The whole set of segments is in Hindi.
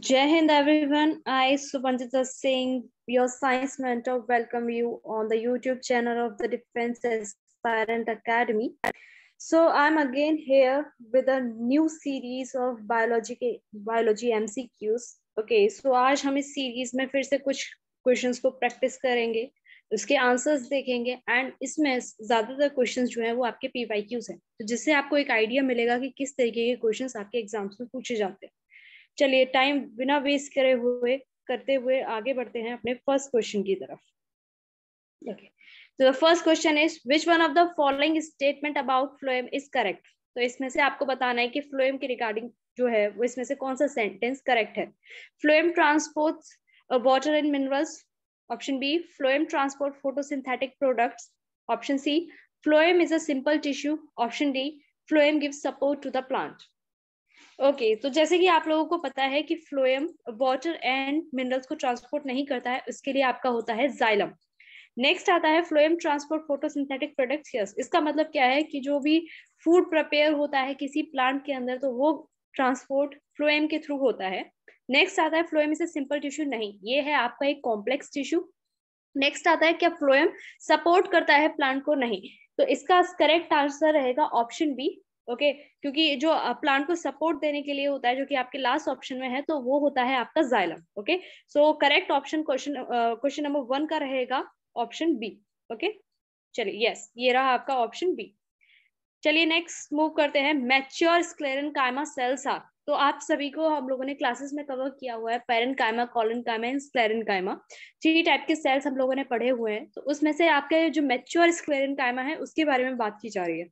Jai Hind, everyone. I, Subhanjita Singh, your science mentor, welcome you on the YouTube channel of the Defense Aspirant Academy. So I'm again here with a new series of biology biology MCQs. Okay, so आज हम इस series में फिर से कुछ questions को practice करेंगे उसके आंसर्स देखेंगे एंड इसमें ज़्यादातर क्वेश्चंस जो हैं वो आपके पी वाई क्यूज हैं तो जिससे आपको एक आइडिया मिलेगा कि किस तरीके के क्वेश्चंस आपके एग्जाम्स में पूछे जाते हैं चलिए टाइम बिना वेस्ट करे हुए करते हुए आगे बढ़ते हैं अपने फर्स्ट क्वेश्चन की तरफ ओके तो the first question is which one of the following statement about phloem is correct तो इसमें से आपको बताना है कि फ्लोएम के रिगार्डिंग जो है वो इसमें से कौन सा सेंटेंस करेक्ट है phloem transport water and minerals option B phloem transport photosynthetic product option C phloem is a simple tissue option D phloem give support to the plant okay okay, तो जैसे कि आप लोगों को पता है कि फ्लोएम वाटर एंड मिनरल्स को ट्रांसपोर्ट नहीं करता है उसके लिए आपका होता है जाइलम नेक्स्ट आता है phloem transport photosynthetic products yes इसका मतलब क्या है कि जो भी फूड प्रिपेयर होता है किसी प्लांट के अंदर तो वो ट्रांसपोर्ट फ्लोएम के थ्रू होता है नेक्स्ट आता है फ्लोएम इसे सिंपल टिश्यू नहीं ये है आपका एक कॉम्प्लेक्स टिश्यू नेक्स्ट आता है क्या फ्लोएम सपोर्ट करता है प्लांट को नहीं तो इसका करेक्ट आंसर रहेगा ऑप्शन बी ओके क्योंकि जो प्लांट को सपोर्ट देने के लिए होता है जो कि आपके लास्ट ऑप्शन में है तो वो होता है आपका xylem okay so correct option question question number one का रहेगा ऑप्शन बी ओके चलिए यस ये रहा आपका ऑप्शन बी चलिए नेक्स्ट मूव करते हैं मैच्योर स्क्लेरन कायमा सेल्स आर तो आप सभी को हम लोगों ने क्लासेस में कवर किया हुआ है पेरन कायमा कॉलन कायमा एंड स्क्लेरन कायमा थ्री टाइप के सेल्स हम लोगों ने पढ़े हुए हैं तो उसमें से आपके जो मैच्योर स्क्लेरन कायमा है उसके बारे में बात की जा रही है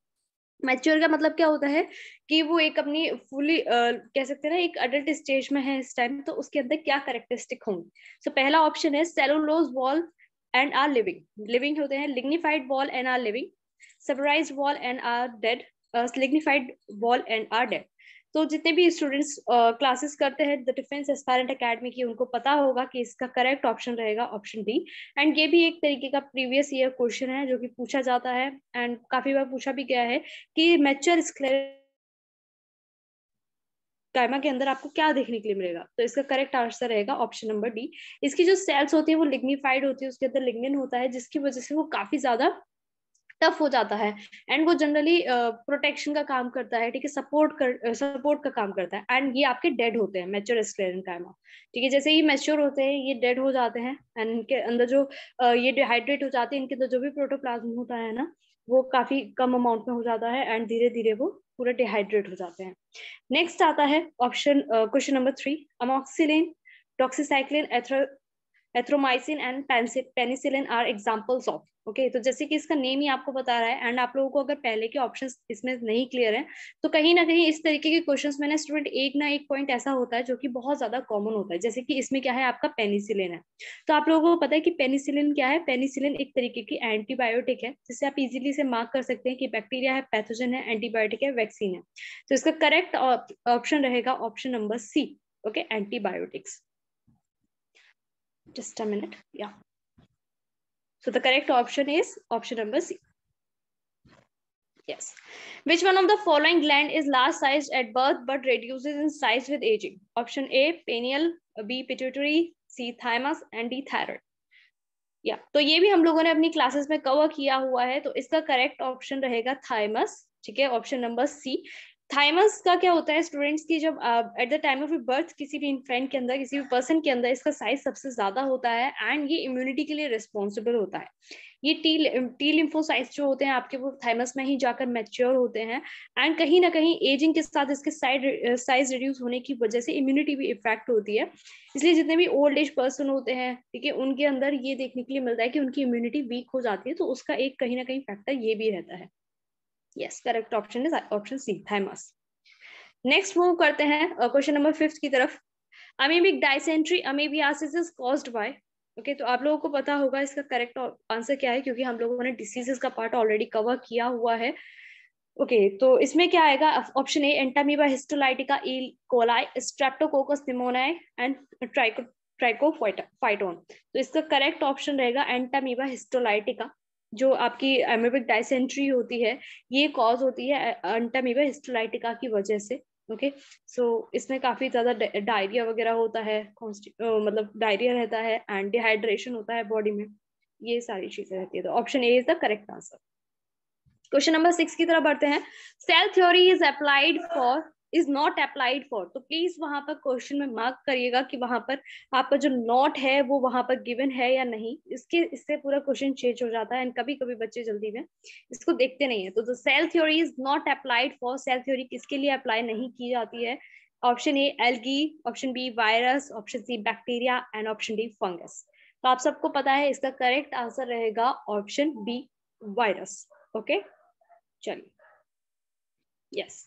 मैच्योर का मतलब क्या होता है कि वो एक अपनी फुली uh, कह सकते हैं ना एक अडल्ट स्टेज में है इस टाइम तो उसके अंदर क्या करेक्टरिस्टिक होंगे सो so, पहला ऑप्शन है cellulose wall and are living living होते हैं lignified wall and are living suberised wall and are dead lignified wall and are dead तो जितने भी स्टूडेंट्स क्लासेस करते हैं द डिफेंस एस्पायरेंट एकेडमी की उनको पता होगा कि इसका करेक्ट ऑप्शन रहेगा ऑप्शन डी एंड ये भी एक तरीके का प्रीवियस ईयर क्वेश्चन है जो कि पूछा जाता है एंड काफी बार पूछा भी गया है कि मैचर कायमा के अंदर आपको क्या देखने के लिए मिलेगा तो इसका करेक्ट आंसर रहेगा ऑप्शन नंबर डी इसकी जो सेल्स होती है वो लिग्निफाइड होती है उसके अंदर लिग्निन होता है जिसकी वजह से वो काफी ज्यादा टफ हो जाता है एंड वो जनरली प्रोटेक्शन uh, का काम करता है ठीक है सपोर्ट कर सपोर्ट uh, का काम करता है एंड ये आपके डेड होते हैं मेच्योर एस्क्लेरन कायमा ठीक है जैसे ये मेच्योर होते हैं ये डेड हो जाते हैं एंड इनके अंदर जो uh, ये डिहाइड्रेट हो जाते हैं इनके अंदर जो भी प्रोटोप्लाज्म होता है ना वो काफी कम अमाउंट में हो जाता है एंड धीरे धीरे वो पूरा डिहाइड्रेट हो जाते हैं नेक्स्ट आता है option question number three amoxicillin doxycycline erythromycin and penicillin are examples of okay तो जैसे कि इसका नेम ही आपको बता रहा है एंड आप लोगों को अगर पहले के ऑप्शन इसमें नहीं क्लियर है तो कहीं ना कहीं इस तरीके के क्वेश्चन में ना स्टूडेंट एक ना एक पॉइंट ऐसा होता है जो कि बहुत ज्यादा कॉमन होता है जैसे कि इसमें क्या है आपका पेनिसिलिन है तो आप लोगों को पता है कि पेनिसिलिन क्या है पेनिसिलिन एक तरीके की एंटीबायोटिक है जिससे आप इजिली से मार्क कर सकते हैं कि बैक्टीरिया है पैथोजन है एंटीबायोटिक है वैक्सीन है तो इसका करेक्ट ऑप्शन रहेगा option number C okay antibiotics Just a minute. Yeah. So the correct option is option number C. Yes. Which one of the following gland is large sized at birth but reduces in size with aging? Option A, pineal, B, pituitary, C, thymus, and D, thyroid. या yeah. तो ये भी हम लोगों ने अपनी क्लासेस में कवर किया हुआ है तो इसका करेक्ट ऑप्शन रहेगा थायमस ठीक है ऑप्शन नंबर सी थाइमस का क्या होता है स्टूडेंट्स की जब at the time of birth किसी भी इन्फेंट के अंदर किसी भी पर्सन के अंदर इसका साइज सबसे ज्यादा होता है एंड ये इम्यूनिटी के लिए रिस्पॉन्सिबल होता है ये टी टी लिम्फोसाइट्स जो होते हैं आपके वो थाइमस में ही जाकर मैच्योर होते हैं एंड कहीं ना कहीं एजिंग के साथ इसके साइड साइज रिड्यूस होने की वजह से इम्यूनिटी भी इफेक्ट होती है इसलिए जितने भी ओल्ड एज पर्सन होते हैं ठीक है उनके अंदर ये देखने के लिए मिलता है कि उनकी इम्यूनिटी वीक हो जाती है तो उसका एक कहीं ना कहीं फैक्टर ये भी रहता है yes correct option is option C thymus next move करते हैं क्वेश्चन नंबर फिफ्थ की तरफ amoebic dysentery amoebiasis is caused by okay तो आप लोगों को पता होगा इसका करेक्ट आंसर क्या है क्योंकि हम लोगों ने डिसीजेस का पार्ट ऑलरेडी कवर किया हुआ है ओके okay, तो इसमें क्या आएगा option A Entamoeba histolytica E coli Streptococcus pneumoniae and tricho trichophyton तो इसका करेक्ट ऑप्शन रहेगा एंटामीबा हिस्टोलाइटिका जो आपकी एमेबिक डाइसेंट्री होती है ये कॉज होती है अंटामीबा हिस्टोलाइटिका की वजह से ओके सो इसमें काफ़ी ज़्यादा डायरिया वगैरह होता है मतलब डायरिया रहता है एंड डिहाइड्रेशन होता है बॉडी में ये सारी चीज़ें रहती है तो option A is the correct answer question number six की तरफ बढ़ते हैं cell theory is applied for is not applied for तो प्लीज वहां पर क्वेश्चन में मार्क करिएगा कि वहां पर आपका जो नॉट है वो वहां पर गिवन है या नहीं इसके इससे पूरा क्वेश्चन चेंज हो जाता है एंड कभी कभी बच्चे जल्दी में इसको देखते नहीं है तो cell theory is not applied for cell theory किसके लिए अप्लाई नहीं की जाती है option A algae option B virus option C bacteria and option D fungus तो आप सबको पता है इसका करेक्ट आंसर रहेगा ऑप्शन बी वायरस ओके चलिए यस yes.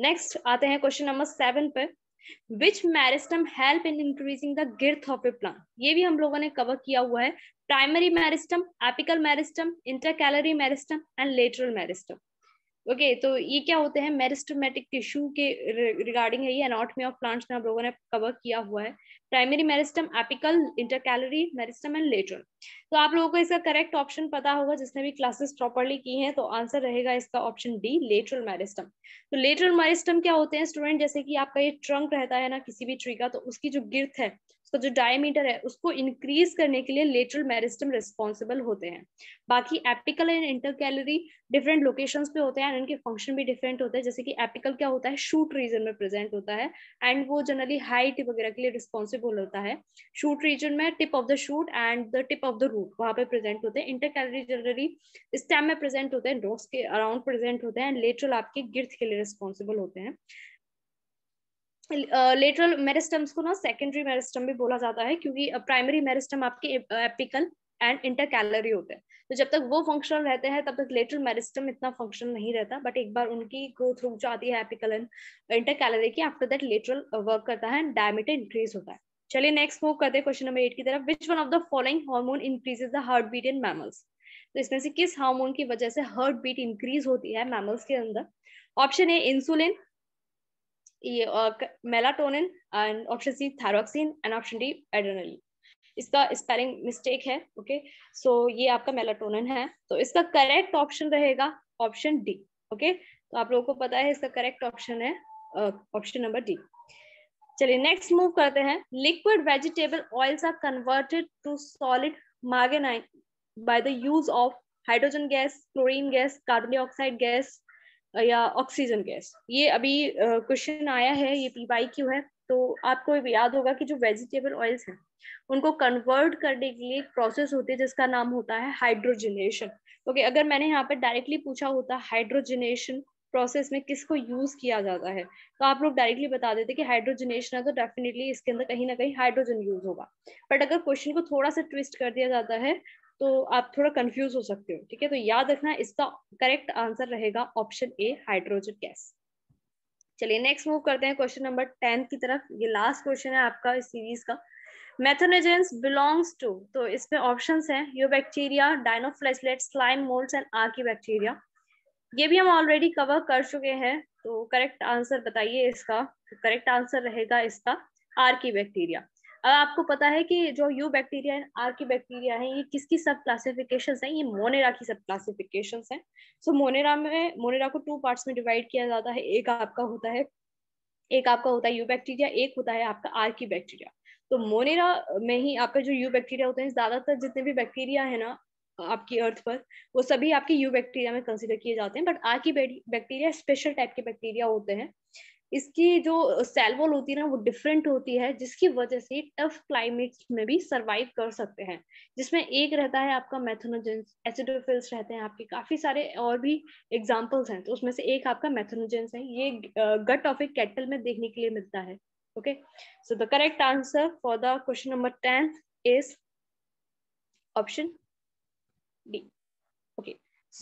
नेक्स्ट आते हैं क्वेश्चन नंबर सेवन पे which meristem help in increasing the girth of a plant ये भी हम लोगों ने कवर किया हुआ है primary meristem apical meristem intercalary meristem and lateral meristem okay okay, तो ये क्या होते हैं मेरिस्टमेटिक टिश्यू के रिगार्डिंग है ये एनाटमी ऑफ प्लांट्स में आप लोगों ने कवर किया हुआ है primary meristem apical intercalary meristem and later तो आप लोगों को इसका करेक्ट ऑप्शन पता होगा जिसने भी क्लासेस प्रॉपरली की हैं तो आंसर रहेगा इसका ऑप्शन डी लेटरल मेरिस्टम तो लेटरल मेरिस्टम क्या होते हैं स्टूडेंट जैसे कि आपका ये ट्रंक रहता है ना किसी भी ट्री का तो उसकी जो गिर्थ है उसका जो डायमीटर है उसको इंक्रीज करने के लिए लेटरल मेरिस्टम रिस्पॉन्सिबल होते हैं बाकी apical and intercalary different location पे होते हैं एंड इनके फंक्शन भी डिफरेंट होते हैं जैसे कि एपिकल क्या होता है शूट रीजन में प्रेजेंट होता है एंड वो जनरली हाइट वगैरह के लिए रिस्पॉन्सिबल होता है शूट रीजन में tip of the shoot and the tip of the root वहाँ पे प्रेजेंट होते हैं इंटर कैलरी जनरली स्टेम में प्रेजेंट होते हैं डॉग्स के अराउंड प्रेजेंट होते हैं एंड लेटरल आपके गिर्थ के लिए रिस्पॉन्सिबल होते हैं लेटरल मेरिस्टम्स को ना सेकेंडरी मेरिस्टम भी बोला जाता है क्योंकि प्राइमरी मेरिस्टम आपके एपिकल एंड इंटरकैलरी होते हैं तो जब तक वो फंक्शनल रहते हैं तब तक लेटरल मेरिस्टम इतना फंक्शन नहीं रहता बट एक बार उनकी ग्रोथ रुक जाती है एपिकल एंड इंटरकैलरी की आफ्टर दैट लेटरल वर्क करता है एंड डायमीटर इंक्रीज होता है चलिए नेक्स्ट मूव करते हैं क्वेश्चन नंबर एट की तरफ which one of the following hormone increases the heartbeat in mammals तो इसमें से किस हार्मोन की वजह से हार्ट बीट इंक्रीज होती है मैमल्स के अंदर ऑप्शन ए इंसुलिन ये melatonin and option C thyroxine and option D adrenaline इसका स्पेलिंग मिस्टेक है ओके सो ये आपका मेलाटोनिन है तो इसका करेक्ट ऑप्शन रहेगा ऑप्शन डी ओके तो आप लोगों को पता है इसका करेक्ट ऑप्शन है ऑप्शन नंबर डी चलिए नेक्स्ट मूव करते हैं liquid vegetable oils are converted to solid margarine by the use of hydrogen gas chlorine gas carbon dioxide gas या ऑक्सीजन गैस ये अभी क्वेश्चन आया है ये पी वाई क्यू है तो आपको याद होगा कि जो वेजिटेबल ऑयल्स हैं उनको कन्वर्ट करने के लिए एक प्रोसेस होती है जिसका नाम होता है हाइड्रोजनेशन ओके अगर मैंने यहाँ पर डायरेक्टली पूछा होता हाइड्रोजनेशन प्रोसेस में किसको यूज किया जाता है तो आप लोग डायरेक्टली बता देते कि हाइड्रोजनेशन है तो डेफिनेटली इसके अंदर कहीं ना कहीं हाइड्रोजन यूज होगा बट अगर क्वेश्चन को थोड़ा सा ट्विस्ट कर दिया जाता है तो आप थोड़ा कंफ्यूज हो सकते हो ठीक है तो याद रखना इसका करेक्ट आंसर रहेगा ऑप्शन ए हाइड्रोजन गैस चलिए नेक्स्ट मूव करते हैं क्वेश्चन नंबर टेन की तरफ ये लास्ट क्वेश्चन है आपका इस सीरीज का मैथोनेजेंस बिलोंग्स टू तो इसमें ऑप्शन है eubacteria dinoflagellates slime moulds and archaebacteria ये भी हम ऑलरेडी कवर कर चुके हैं तो करेक्ट आंसर बताइए इसका करेक्ट तो आंसर रहेगा इसका आर की बैक्टीरिया अब आपको पता है कि जो eubacteria and archaebacteria है ये किसकी सब क्लासिफिकेशन है ये मोनेरा की सब क्लासिफिकेशन है सो मोनेरा में मोनेरा को टू पार्ट्स में डिवाइड किया जाता है एक आपका होता है एक आपका होता है यू बैक्टीरिया एक होता है आपका आर की बैक्टीरिया तो मोनेरा में ही आपका जो यू बैक्टीरिया होते हैं ज्यादातर जितने भी बैक्टीरिया है ना आपकी अर्थ पर वो सभी आपके यू बैक्टीरिया में कंसिडर किए जाते हैं but archaebacteria special type के बैक्टीरिया होते हैं इसकी जो सेल्वोल होती है ना वो डिफरेंट होती है जिसकी वजह से टफ क्लाइमेट में भी सरवाइव कर सकते हैं जिसमें एक रहता है आपका मैथोनोजेंस एसिडोफिल्स रहते हैं आपके काफी सारे और भी एग्जाम्पल्स हैं तो उसमें से एक आपका मैथोनोजेंस है ये गट ऑफ ए कैटल में देखने के लिए मिलता है okay so the correct answer for the question number ten is option D okay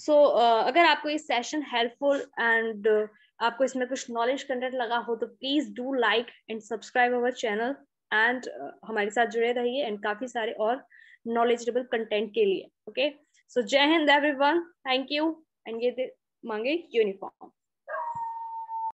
so अगर आपको ये सेशन हेल्पफुल एंड आपको इसमें कुछ नॉलेज कंटेंट लगा हो तो please do like and subscribe our channel and हमारे साथ जुड़े रहिए एंड काफी सारे और नॉलेजेबल कंटेंट के लिए okay so Jai Hind everyone thank you and ये मांगे यूनिफॉर्म